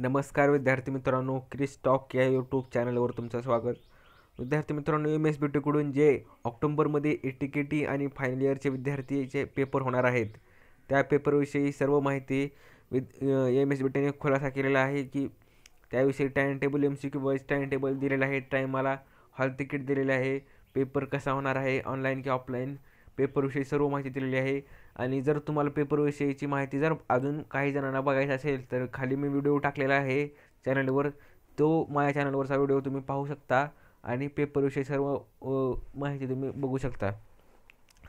नमस्कार विद्यार्थी मित्रांनो क्रिस टॉक या यूट्यूब चॅनलवर तुमचं स्वागत विद्यार्थी मित्रांनो एम एस बी टीकडून जे ऑक्टोंबरमध्ये ए टी के टी आणि फायनल इयरचे विद्यार्थीचे पेपर होणार आहेत त्या पेपरविषयी सर्व माहिती विद एम एस बी टीने खुलासा केलेला आहे की त्याविषयी time table M C Q wise time table दिलेला आहे टाईमाला हॉल तिकीट दिलेलं आहे पेपर कसा होणार आहे ऑनलाईन की ऑफलाईन पेपरविषयी सर्व माहिती दिलेली आहे आणि जर तुम्हाला पेपरविषयीची माहिती जर अजून काही जणांना बघायची असेल तर खाली मी व्हिडिओ टाकलेला आहे चॅनलवर तो माझ्या चॅनलवरचा व्हिडिओ तुम्ही पाहू शकता आणि पेपरविषयी सर्व माहिती तुम्ही बघू शकता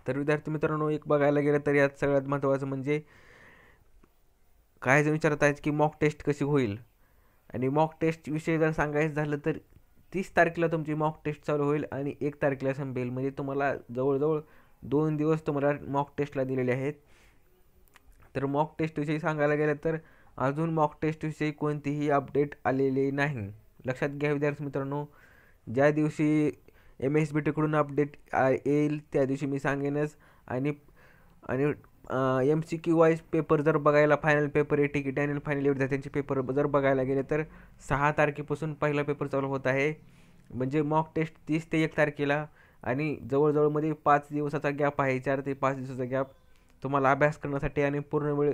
तर विद्यार्थी मित्रांनो एक बघायला गेलं तर यात सगळ्यात महत्त्वाचं म्हणजे काय जण विचारत आहेत की मॉक टेस्ट कशी होईल आणि मॉक टेस्ट विषय जर सांगायचं झालं तर तीस तारखेला तुमची मॉक टेस्ट चालू होईल आणि एक तारखेला संपेल म्हणजे तुम्हाला जवळजवळ दोन दिवस तुम्हाला मॉक टेस्टला दिलेले आहेत तर मॉक टेस्टविषयी सांगायला गेलं तर अजून मॉक टेस्टविषयी कोणतीही अपडेट आलेली नाही लक्षात घ्या विद्यार्थी मित्रांनो ज्या दिवशी एम एस बी टीकडून अपडेट येईल त्या दिवशी मी सांगेनच आणि आणि M C Q wise paper जर बघायला फायनल पेपर ए की आणि फायनल त्यांचे पेपर जर बघायला गेले तर सहा तारखेपासून पहिला पेपर चालू होत आहे म्हणजे मॉक टेस्ट तीस ते एक तारखेला आणि जवळजवळमध्ये पाच दिवसाचा गॅप आहे चार ते पाच दिवसाचा गॅप तुम्हाला अभ्यास करण्यासाठी आणि पूर्ण वेळ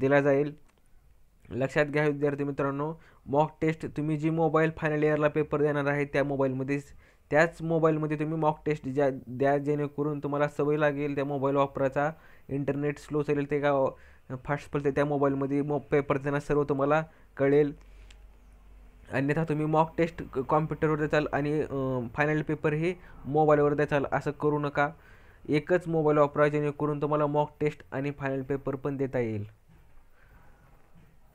दिला जाईल लक्षात घ्या विद्यार्थी मित्रांनो मॉक टेस्ट तुम्ही जी मोबाईल फायनल इयरला पेपर देणार आहे त्या मोबाईलमध्येच त्याच मोबाईलमध्ये तुम्ही मॉक टेस्ट ज्या द्या जेणेकरून तुम्हाला सवय लागेल त्या मोबाईल वापराचा इंटरनेट स्लो चालेल ते का फास्ट पडते त्या मोबाईलमध्ये मो पेपर देणार सर्व तुम्हाला कळेल अन्यथा तुम्ही मॉक टेस्ट कॉम्प्युटरवर द्याल आणि फायनल पेपर हे मोबाईलवर द्याल असं करू नका एकच मोबाईल वापरा जेणेकरून तुम्हाला मॉक टेस्ट आणि फायनल पेपर पण देता येईल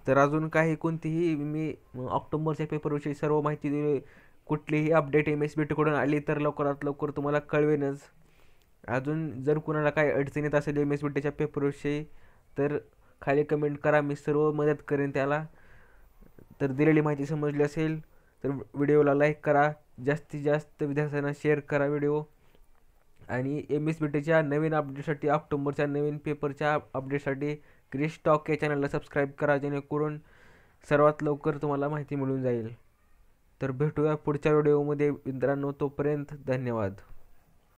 तर अजून काही कोणतीही मी ऑक्टोबरच्या पेपरविषयी सर्व माहिती दिली कुठलीही अपडेट एम एस बी टीकडून आली तर लवकरात लवकर तुम्हाला कळवेनच अजून जर कुणाला काही अडचण येत असेल एम एस बी टीच्या पेपरविषयी तर खाली कमेंट करा मी सर्व मदत करेन त्याला तर दिलेली माहिती समजली असेल तर व्हिडिओला लाईक करा जास्तीत जास्त विद्यार्थ्यांना शेअर करा व्हिडिओ आणि एम एस बी टीच्या नवीन अपडेटसाठी ऑक्टोबरच्या नवीन पेपरच्या अपडेटसाठी क्रिश टॉक या चॅनलला सबस्क्राईब करा जेणेकरून सर्वात लवकर तुम्हाला माहिती मिळून जाईल तर भेटूया पुढच्या व्हिडिओमध्ये मित्रांनो तोपर्यंत धन्यवाद